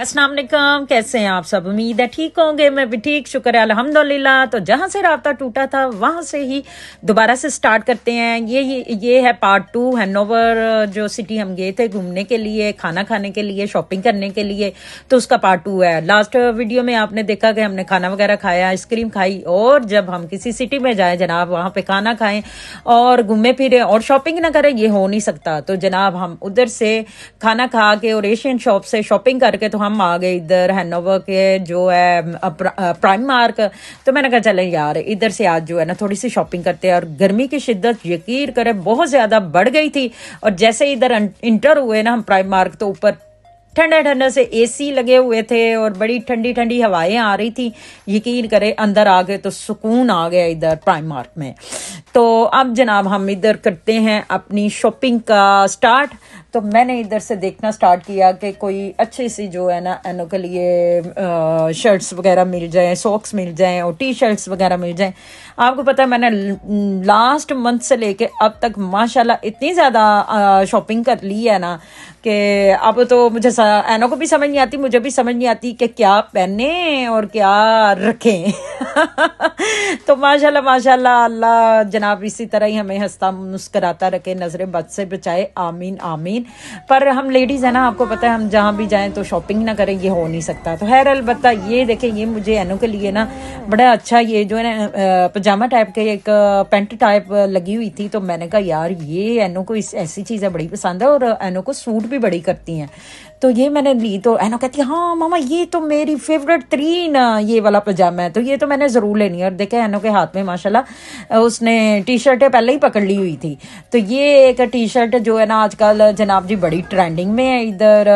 असलम कैसे हैं आप सब उम्मीद है ठीक होंगे मैं भी ठीक शुक्र है अलहमदिल्ला तो जहाँ से रबता टूटा था वहाँ से ही दोबारा से स्टार्ट करते हैं ये ये, है पार्ट टू हैनोवर जो सिटी हम गए थे घूमने के लिए खाना खाने के लिए शॉपिंग करने के लिए तो उसका पार्ट टू है लास्ट वीडियो में आपने देखा कि हमने खाना वगैरह खाया आइसक्रीम खाई और जब हम किसी सिटी में जाए जनाब वहाँ पर खाना खाएं और घूमें फिरें और शॉपिंग ना करें ये हो नहीं सकता तो जनाब हम उधर से खाना खा के और एशियन शॉप से शॉपिंग करके तो हम आ गए इधर हैनोवर के जो है प्राइम मार्क तो मैंने कहा चले यार इधर से आज जो है ना थोड़ी सी शॉपिंग करते हैं और गर्मी की शिद्दत यकीन करें बहुत ज़्यादा बढ़ गई थी और जैसे इधर इंटर हुए ना हम प्राइम मार्क तो ऊपर ठंडे ठंडे से एसी लगे हुए थे और बड़ी ठंडी ठंडी हवाएं आ रही थी यकीन करें अंदर आ गए तो सुकून आ गया इधर प्राइम मार्क में तो अब जनाब हम इधर करते हैं अपनी शॉपिंग का स्टार्ट तो मैंने इधर से देखना स्टार्ट किया कि कोई अच्छी सी जो है ना एनो के लिए शर्ट्स वगैरह मिल जाए सॉक्स मिल जाए और टी शर्ट्स वगैरह मिल जाए आपको पता है मैंने लास्ट मंथ से लेके अब तक माशाल्लाह इतनी ज़्यादा शॉपिंग कर ली है ना कि अब तो मुझे एनो को भी समझ नहीं आती मुझे भी समझ नहीं आती कि क्या पहने और क्या रखें तो माशाला माशाला अल्लाह जनाब इसी तरह ही हमें हंसता मुस्कराता रखे नजरें बद से बचाए आमीन आमीन पर हम लेडीज़ है ना आपको पता है हम जहाँ भी जाए तो शॉपिंग ना करें ये हो नहीं सकता तो हैर अलबत्ता ये देखें ये मुझे एनो के लिए ना बड़ा अच्छा ये जो है ना पजामा टाइप के एक पेंट टाइप लगी हुई थी तो मैंने कहा यार ये एनो को इस ऐसी चीज़ें बड़ी पसंद है और एनो को सूट भी बड़ी करती हैं तो ये मैंने ली तो एनो कहती है हाँ मामा ये तो मेरी फेवरेट तरीन ये वाला पजामा है तो ये तो मैंने ने ज़रूर लेनी है और देखे एनो के हाथ में माशाला उसने टी शर्टें पहले ही पकड़ ली हुई थी तो ये एक टी शर्ट जो है ना आजकल जनाब जी बड़ी ट्रेंडिंग में है इधर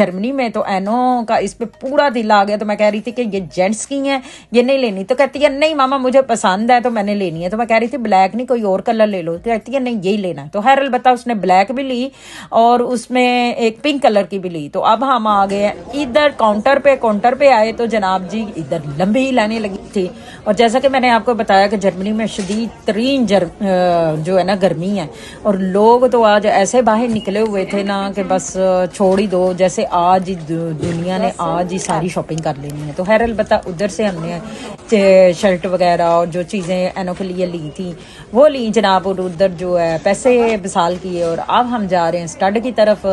जर्मनी में तो एनो का इस पर पूरा दिल आ गया तो मैं कह रही थी कि ये जेंट्स की है ये नहीं लेनी तो कहती है नहीं मामा मुझे पसंद है तो मैंने लेनी है तो मैं कह रही थी ब्लैक नहीं कोई और कलर ले लो तो कहती है नहीं यही लेना है तो हैरल अलबत्ता उसने ब्लैक भी ली और उसमें एक पिंक कलर की भी ली तो अब हम आ गए इधर काउंटर पे काउंटर पे आए तो जनाब जी इधर लंबी लाइने लगी थी और जैसा कि मैंने आपको बताया कि जर्मनी में शदीद तरीन जर, जो है ना गर्मी है और लोग तो आज ऐसे बाहर निकले हुए थे ना कि बस छोड़ ही दो जैसे आज ही दुनिया ने आज ही सारी शॉपिंग कर लेनी है तो खैर अलबत्ता उधर से हमने शर्ट वगैरह और जो चीज़ें एनो के लिए ली थी वो ली जनाब और उधर जो है पैसे बसाल किए और अब हम जा रहे हैं स्टड की तरफ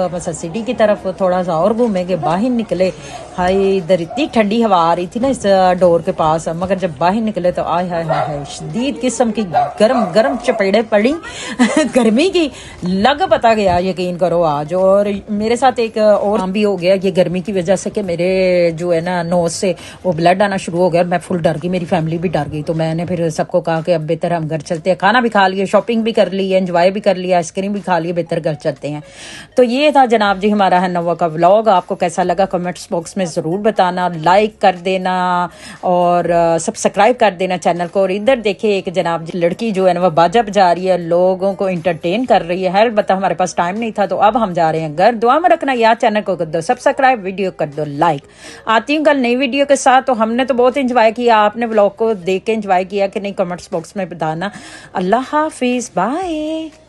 सिटी की तरफ थोड़ा सा और घूमेंगे बाहर निकले हाय इधर इतनी ठंडी हवा आ रही थी ना इस डोर के पास मगर जब बाहर निकले तो आय हाय हाय हाय शदीद किस्म की गर्म गर्म चपेड़े पड़ी गर्मी की लग पता गया यकीन करो आज और मेरे साथ एक और काम भी हो गया ये गर्मी की वजह से कि मेरे जो है ना नोज से वो ब्लड आना शुरू हो गया और मैं फुल डर गई मेरी फैमिली भी डर गई तो मैंने फिर सबको कहा कि अब बेहतर हम घर चलते हैं खाना भी खा लिए शॉपिंग भी कर ली है भी कर लिया आइसक्रीम भी खा लिए बेहतर घर चलते हैं तो ये था जनाब जी हमारा है नवा का ब्लॉग आपको कैसा लगा कमेंट्स बॉक्स में में ज़रूर बताना लाइक कर देना और सब्सक्राइब कर देना चैनल को और इधर देखिए एक जनाब लड़की जो है ना वो बाजा बजा रही है लोगों को इंटरटेन कर रही है हर बता हमारे पास टाइम नहीं था तो अब हम जा रहे हैं घर दुआ में रखना यार चैनल को कर दो सब्सक्राइब वीडियो कर दो लाइक आती हूँ कल नई वीडियो के साथ तो हमने तो बहुत इंजॉय किया आपने ब्लॉग को देख के इंजॉय किया कि नहीं कमेंट्स बॉक्स में बताना अल्लाह हाफिज़ बाय